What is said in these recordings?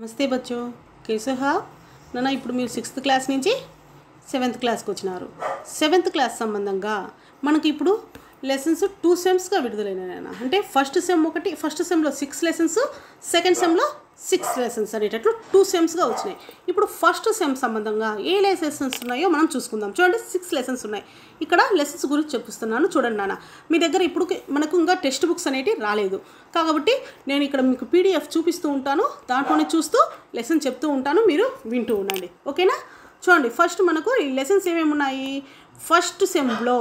నమస్తే బచ్చో కేసు హా నాన్న ఇప్పుడు మీరు సిక్స్త్ క్లాస్ నుంచి సెవెంత్ క్లాస్కి వచ్చినారు సెవెంత్ క్లాస్ సంబంధంగా మనకి ఇప్పుడు లెసన్స్ టూ సెమ్స్గా విడుదలైనాయన అంటే ఫస్ట్ సెమ్ ఒకటి ఫస్ట్ సెమ్లో సిక్స్ లెసన్స్ సెకండ్ సెమ్లో సిక్స్ లెసన్స్ అనేటట్లు టూ సెమ్స్గా వచ్చినాయి ఇప్పుడు ఫస్ట్ సెమ్ సంబంధంగా ఏ లెసన్స్ ఉన్నాయో మనం చూసుకుందాం చూడండి సిక్స్ లెసన్స్ ఉన్నాయి ఇక్కడ లెసన్స్ గురించి చెప్పుస్తున్నాను చూడండి నాన్న మీ దగ్గర ఇప్పుడు మనకు ఇంకా టెక్స్ట్ బుక్స్ అనేటివి రాలేదు కాబట్టి నేను ఇక్కడ మీకు పీడిఎఫ్ చూపిస్తూ ఉంటాను దాంట్లోనే చూస్తూ లెసన్ చెప్తూ ఉంటాను మీరు వింటూ ఉండండి ఓకేనా చూడండి ఫస్ట్ మనకు ఈ లెసన్స్ ఏమేమి ఉన్నాయి ఫస్ట్ సెమ్లో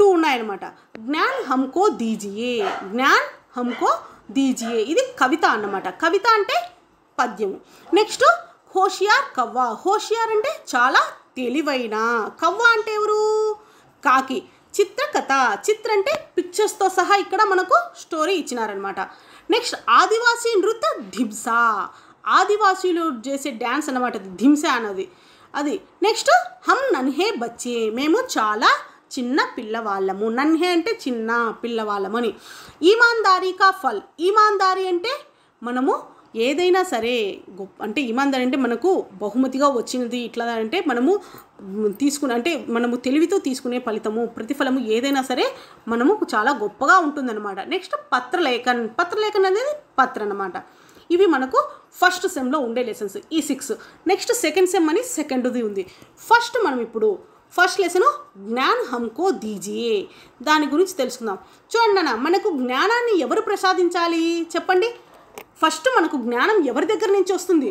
టూ ఉన్నాయన్నమాట జ్ఞాన్ హమ్కో దీజియే జ్ఞాన్ హమ్కో దీజియే ఇది కవిత అన్నమాట కవిత అంటే పద్యము నెక్స్ట్ హోషియార్ కవ్వ హోషియార్ అంటే చాలా తెలివైన కవ్వ అంటే ఎవరు కాకి చిత్రకథ చిత్ర అంటే పిక్చర్స్తో సహా ఇక్కడ మనకు స్టోరీ ఇచ్చినారనమాట నెక్స్ట్ ఆదివాసీ నృత్య ధింస ఆదివాసీలు చేసే డ్యాన్స్ అనమాట ధింస అన్నది అది నెక్స్ట్ హమ్ నన్హే బచ్చే మేము చాలా చిన్న పిల్లవాళ్ళము నన్హే అంటే చిన్న పిల్లవాళ్ళము అని ఈమాందారీ కా ఫల్ ఈమాందారీ అంటే మనము ఏదైనా సరే గొప్ప అంటే ఈమాందారి అంటే మనకు బహుమతిగా వచ్చినది ఇట్లా అంటే మనము తీసుకునే అంటే మనము తెలివితో తీసుకునే ఫలితము ప్రతిఫలము ఏదైనా సరే మనము చాలా గొప్పగా ఉంటుందన్నమాట నెక్స్ట్ పత్రలేఖన్ పత్రలేఖన్ అనేది పత్ర అనమాట ఇవి మనకు ఫస్ట్ సెమ్లో ఉండే లెసన్స్ ఈ సిక్స్ నెక్స్ట్ సెకండ్ సెమ్ అని సెకండ్ది ఉంది ఫస్ట్ మనం ఇప్పుడు ఫస్ట్ లెసన్ జ్ఞాన్ హమ్కో దీజియే దాని గురించి తెలుసుకుందాం చూడండి అన్న మనకు జ్ఞానాన్ని ఎవరు ప్రసాదించాలి చెప్పండి ఫస్ట్ మనకు జ్ఞానం ఎవరి దగ్గర నుంచి వస్తుంది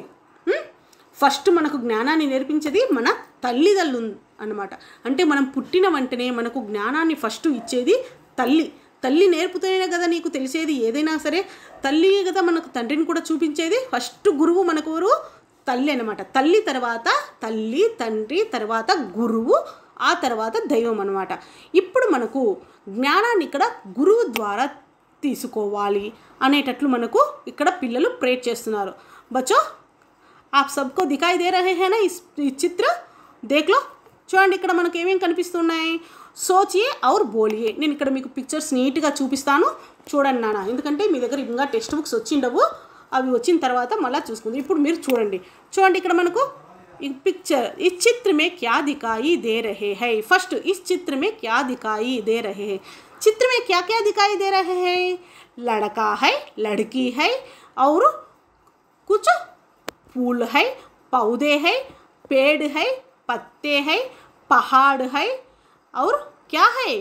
ఫస్ట్ మనకు జ్ఞానాన్ని నేర్పించేది మన తల్లిదండ్రులు అనమాట అంటే మనం పుట్టిన వెంటనే మనకు జ్ఞానాన్ని ఫస్ట్ ఇచ్చేది తల్లి తల్లి నేర్పుతూనే కదా నీకు తెలిసేది ఏదైనా సరే తల్లియే కదా మనకు తండ్రిని కూడా చూపించేది ఫస్ట్ గురువు మనకు తల్లి అనమాట తల్లి తర్వాత తల్లి తండ్రి తర్వాత గురువు ఆ తర్వాత దైవం అనమాట ఇప్పుడు మనకు జ్ఞానాన్ని ఇక్కడ గురువు ద్వారా తీసుకోవాలి అనేటట్లు మనకు ఇక్కడ పిల్లలు ప్రేట్ చేస్తున్నారు బచో ఆ సబ్కో దికాయి దే రహే ఈ చిత్ర దేక్లో చూడండి ఇక్కడ మనకు ఏమేమి కనిపిస్తున్నాయి సోచియే ఔర్ బోలియే నేను ఇక్కడ మీకు పిక్చర్స్ నీట్గా చూపిస్తాను చూడండి నాన్న ఎందుకంటే మీ దగ్గర ఇంకా టెక్స్ట్ బుక్స్ వచ్చిండవు अभी వచ్చిన तरह माला చూసుకుందాం ఇప్పుడు चूँ चूँ इक मन को पिक्चर इस चित्र में क्या दिखाई दे रहे है फस्ट इस चित्र में क्या दिखाई दे रहे है चित्र में क्या क्या दिखाई दे रहे हैं लड़का है लड़की है और कुछ फूल है पौधे है पेड़ है पत्ते है पहाड़ है और क्या है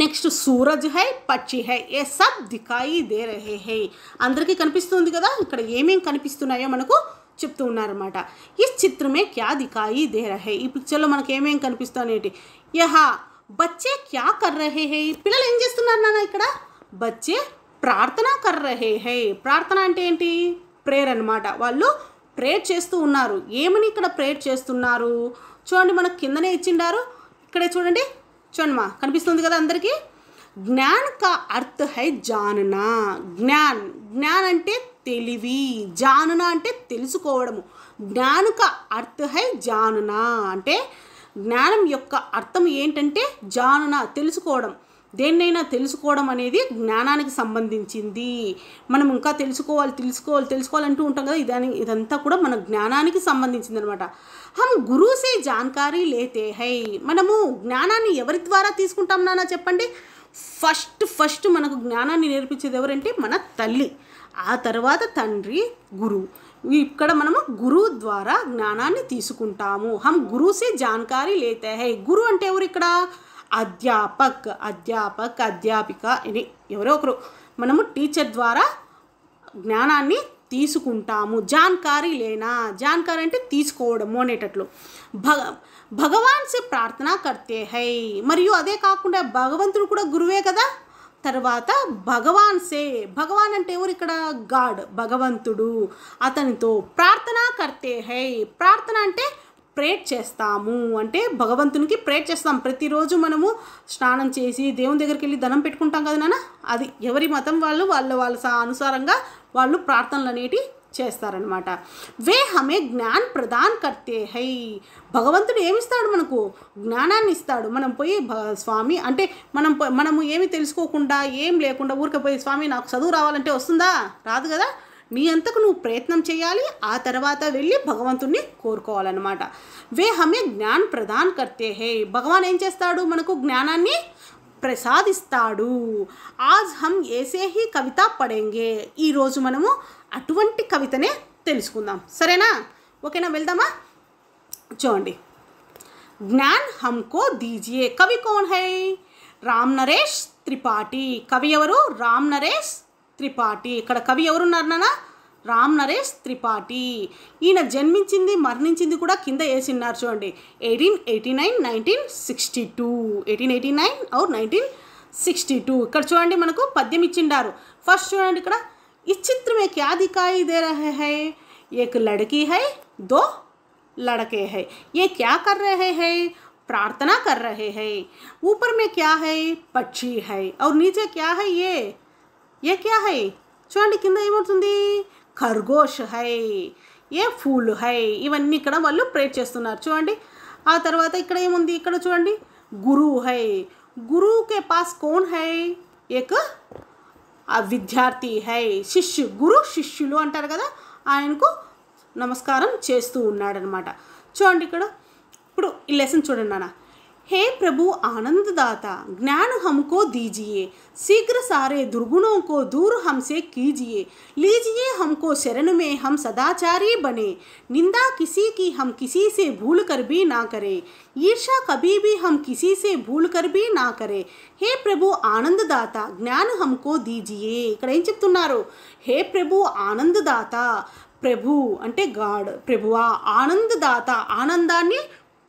నెక్స్ట్ సూరజ్ హై పచ్చి హై ఏ సబ్ దికాయి దే రహే హై అందరికీ కనిపిస్తుంది కదా ఇక్కడ ఏమేం కనిపిస్తున్నాయో మనకు చెప్తూ ఉన్నారన్నమాట ఈ చిత్రమే క్యా దికాయి దే రహే ఈ పిక్చర్లో మనకు ఏమేం కనిపిస్తానేటి యహా బచ్చే క్యా కర్ రహే హై పిల్లలు ఏం చేస్తున్నారు నాన్న ఇక్కడ బచ్చే ప్రార్థన కర్ రహే హై ప్రార్థన అంటే ఏంటి ప్రేయర్ అనమాట వాళ్ళు ప్రేయర్ చేస్తూ ఉన్నారు ఏమని ఇక్కడ ప్రేయర్ చేస్తున్నారు చూడండి మనకు కిందనే ఇచ్చిండారు ఇక్కడ చూడండి చూడమ్మా కనిపిస్తుంది కదా అందరికీ జ్ఞాన్ కా అర్థ హై జాననా జ్ఞాన్ జ్ఞాన్ అంటే తెలివి జానున అంటే తెలుసుకోవడము జ్ఞాన్ కా అర్థ హై జానునా అంటే జ్ఞానం యొక్క అర్థం ఏంటంటే జానున తెలుసుకోవడం దేన్నైనా తెలుసుకోవడం అనేది జ్ఞానానికి సంబంధించింది మనం ఇంకా తెలుసుకోవాలి తెలుసుకోవాలి తెలుసుకోవాలంటూ ఉంటాం కదా ఇదని ఇదంతా కూడా మన జ్ఞానానికి సంబంధించింది అనమాట హమ్ గురుసే జాన్కారీ లేతే హై మనము జ్ఞానాన్ని ఎవరి ద్వారా తీసుకుంటాం నానా చెప్పండి ఫస్ట్ ఫస్ట్ మనకు జ్ఞానాన్ని నేర్పించేది ఎవరంటే మన తల్లి ఆ తర్వాత తండ్రి గురువు ఇక్కడ మనము గురువు ద్వారా జ్ఞానాన్ని తీసుకుంటాము హమ్ గురుసే జాన్కారీ లేతే హై గురు అంటే ఎవరు ఇక్కడ అధ్యాపక్ అధ్యాపక్ అధ్యాపిక అని ఎవరో ఒకరు మనము టీచర్ ద్వారా జ్ఞానాన్ని తీసుకుంటాము జాన్కారీ లేనా జాన్కారి అంటే తీసుకోవడము అనేటట్లు భగ భగవాన్ సే ప్రార్థన కర్తే హై మరియు అదే కాకుండా భగవంతుడు కూడా గురువే కదా తర్వాత భగవాన్ సే భగవాన్ అంటే ఎవరు ఇక్కడ గాడ్ భగవంతుడు అతనితో ప్రార్థన కర్తే హై ప్రార్థన అంటే ప్రేట్ చేస్తాము అంటే భగవంతునికి ప్రేట్ చేస్తాం ప్రతిరోజు మనము స్నానం చేసి దేవుని దగ్గరికి వెళ్ళి ధనం పెట్టుకుంటాం కదా నాన్న అది ఎవరి మతం వాళ్ళు వాళ్ళ వాళ్ళ అనుసారంగా వాళ్ళు ప్రార్థనలు అనేటి చేస్తారనమాట వే హమే జ్ఞాన్ ప్రధాన్ కర్తే హై భగవంతుడు ఏమిస్తాడు మనకు జ్ఞానాన్ని ఇస్తాడు మనం పోయి స్వామి అంటే మనం మనము ఏమి తెలుసుకోకుండా ఏం లేకుండా ఊరికే స్వామి నాకు చదువు రావాలంటే వస్తుందా రాదు కదా మీ అంతకు నువ్వు ప్రయత్నం చేయాలి ఆ తర్వాత వెళ్ళి భగవంతుణ్ణి కోరుకోవాలన్నమాట వే హమే జ్ఞాన్ ప్రధాన్ కర్తే హే భగవాన్ ఏం చేస్తాడు మనకు జ్ఞానాన్ని ప్రసాదిస్తాడు ఆజ్ హమ్ ఏసే హీ కవిత పడేంగే ఈరోజు మనము అటువంటి కవితనే తెలుసుకుందాం సరేనా ఓకేనా వెళ్దామా చూడండి జ్ఞాన్ హమ్కో దీజియే కవి కోన్ హై రామ్ నరేష్ త్రిపాఠి కవి ఎవరు రామ్ నరేష్ త్రిపాఠి ఇక్కడ కవి ఎవరున్నారు నాన్న రామ్ నరేష్ త్రిపాఠి ఈయన జన్మించింది మరణించింది కూడా కింద వేసిన్నారు చూడండి eighteen eighty nine nineteen sixty two eighteen eighty nine or nineteen sixty two ఇక్కడ చూడండి మనకు పద్యం ఇచ్చిండారు ఫస్ట్ చూడండి ఇక్కడ ఈ చిత్రమే క్యా దికాయి దే రహే హై ఏక్ లడకీ హై దో లడకే హై ఏ క్యా కర్ రహే హై प्रार्थना కర్ రహే హై ఊపర్ మే క్యా హై పక్షి హై ఔర్ నీచే క్యా హై ఏ ఏ క్యా హై చూడండి కింద ఏమవుతుంది ఖర్గోష్ హై ఏ ఫూల్ హై ఇవన్నీ ఇక్కడ వాళ్ళు ప్రే చేస్తున్నారు చూడండి ఆ తర్వాత ఇక్కడ ఏముంది ఇక్కడ చూడండి గురు హై గురు కే పాస్ కోన్ హై ఏక విద్యార్థి హై శిష్యు గురు శిష్యులు అంటారు కదా ఆయనకు నమస్కారం చేస్తూ ఉన్నాడనమాట చూడండి ఇక్కడ ఇప్పుడు ఈ లెసన్ చూడండి నానా हे प्रभु आनंददाता ज्ञान हमको दीजिए शीघ्र सारे दुर्गुणों को दूर हमसे कीजिए लीजिए हमको शरण में हम सदाचारी बने निंदा किसी की हम किसी से भूल कर भी ना करें ईर्षा कभी भी हम किसी से भूल कर भी ना करें हे प्रभु आनंददाता ज्ञान हमको दीजिए ఇక్కడ हे प्रभु హే ప్రభు प्रभु अंटे गाड़ प्रभुआ ప్రభువా ఆనందదాత आनंदा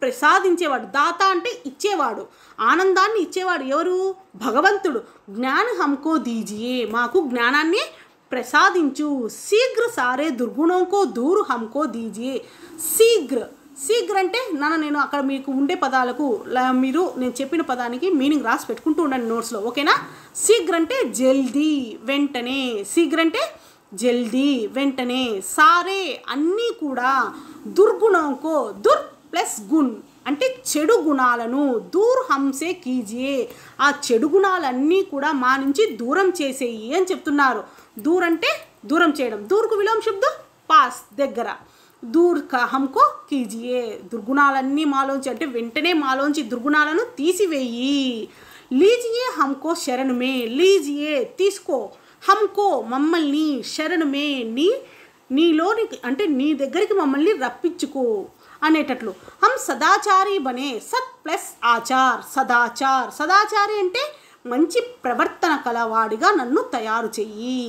ప్రసాదించేవాడు దాత అంటే ఇచ్చేవాడు ఆనందాన్ని ఇచ్చేవాడు ఎవరు భగవంతుడు జ్ఞాన హంకో దీజియే మాకు జ్ఞానాన్ని ప్రసాదించు శీఘ్ర సారే దుర్గుణంకో దూరు హమ్కో దీజియే శీఘ్ర శీఘ్ర అంటే నాన్న నేను అక్కడ మీకు ఉండే పదాలకు మీరు నేను చెప్పిన పదానికి మీనింగ్ రాసి పెట్టుకుంటూ ఉండండి నోట్స్లో ఓకేనా శీఘ్ర అంటే జల్దీ వెంటనే శీఘ్ర అంటే జల్దీ వెంటనే సారే అన్నీ కూడా దుర్గుణంకో దుర్ ప్లస్ గుణ్ అంటే చెడు గుణాలను దూర్ హంసే కీజియే ఆ చెడు గుణాలన్నీ కూడా మా నుంచి దూరం చేసేయి అని చెప్తున్నారు దూర్ అంటే దూరం చేయడం దూర్కు విలోమ శబ్దం పాస్ దగ్గర దూర్ హంకో కీజియే దుర్గుణాలన్నీ మాలోంచి అంటే వెంటనే మాలోంచి దుర్గుణాలను తీసివేయి లీజియే హంకో శరణమే లీజియే తీసుకో హంకో మమ్మల్ని శరణమే నీ నీలోని అంటే నీ దగ్గరికి మమ్మల్ని రప్పించుకో అనేటట్లు హం సదాచారి బనే సత్ ప్లస్ ఆచార్ సదాచార్ సదాచారి అంటే మంచి ప్రవర్తన కలవాడిగా నన్ను తయారు చెయ్యి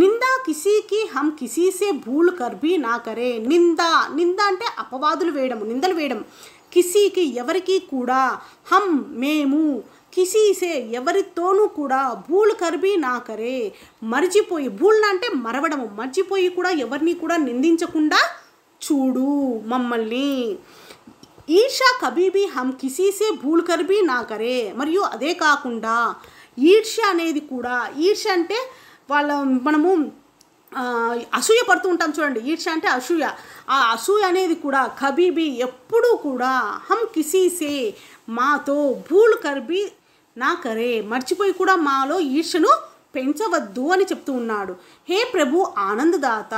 నిందా కిసీకి హం కిసీసే భూల్ కర్బీ నా కరే నిందా నిందా అంటే అపవాదులు వేయడం నిందలు వేయడం కిసీకి ఎవరికి కూడా హం మేము కిసీసే ఎవరితోనూ కూడా భూల్ కర్బీ నా కరే మరిచిపోయి భూల్ అంటే మరవడము మర్చిపోయి కూడా ఎవరిని కూడా నిందించకుండా చూడు మమ్మల్ని ఈర్షా కబీబీ హమ్ కిసీసే భూల్ కర్బీ నా కరే మరియు అదే కాకుండా ఈర్ష అనేది కూడా ఈర్ష అంటే వాళ్ళ మనము అసూయ పడుతూ ఉంటాం చూడండి ఈర్ష అంటే అసూయ ఆ అసూయ అనేది కూడా కబీబీ ఎప్పుడూ కూడా హమ్ కిసీసే మాతో భూల్ కర్బీ నా కరే మర్చిపోయి కూడా మాలో ఈర్షను పెంచవద్దు అని చెప్తూ ఉన్నాడు హే ప్రభు ఆనందదాత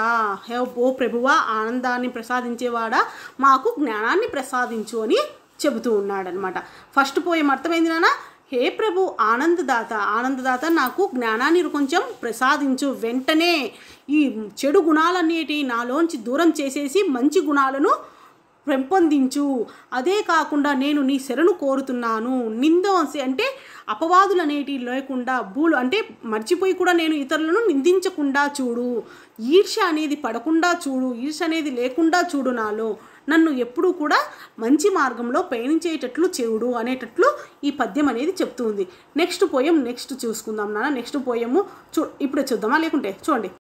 హే ఓ ప్రభువా ఆనందాన్ని ప్రసాదించేవాడా మాకు జ్ఞానాన్ని ప్రసాదించు అని చెబుతూ ఉన్నాడనమాట ఫస్ట్ పోయే అర్థమైంది నాన్న హే ప్రభు ఆనందదాత ఆనందదాత నాకు జ్ఞానాన్ని కొంచెం ప్రసాదించు వెంటనే ఈ చెడు గుణాలన్నిటి నాలోంచి దూరం చేసేసి మంచి గుణాలను పెంపొందించు అదే కాకుండా నేను నీ శరణు కోరుతున్నాను నిందోసి అంటే అపవాదులు అనేటివి లేకుండా భూలు అంటే మర్చిపోయి కూడా నేను ఇతరులను నిందించకుండా చూడు ఈర్ష అనేది పడకుండా చూడు ఈర్ష అనేది లేకుండా చూడు నాలో నన్ను ఎప్పుడూ కూడా మంచి మార్గంలో పయనించేటట్లు చెవుడు అనేటట్లు ఈ పద్యం అనేది చెప్తుంది నెక్స్ట్ పోయం నెక్స్ట్ చూసుకుందాం నాన్న నెక్స్ట్ పోయము చూ ఇప్పుడే చూద్దామా లేకుంటే చూడండి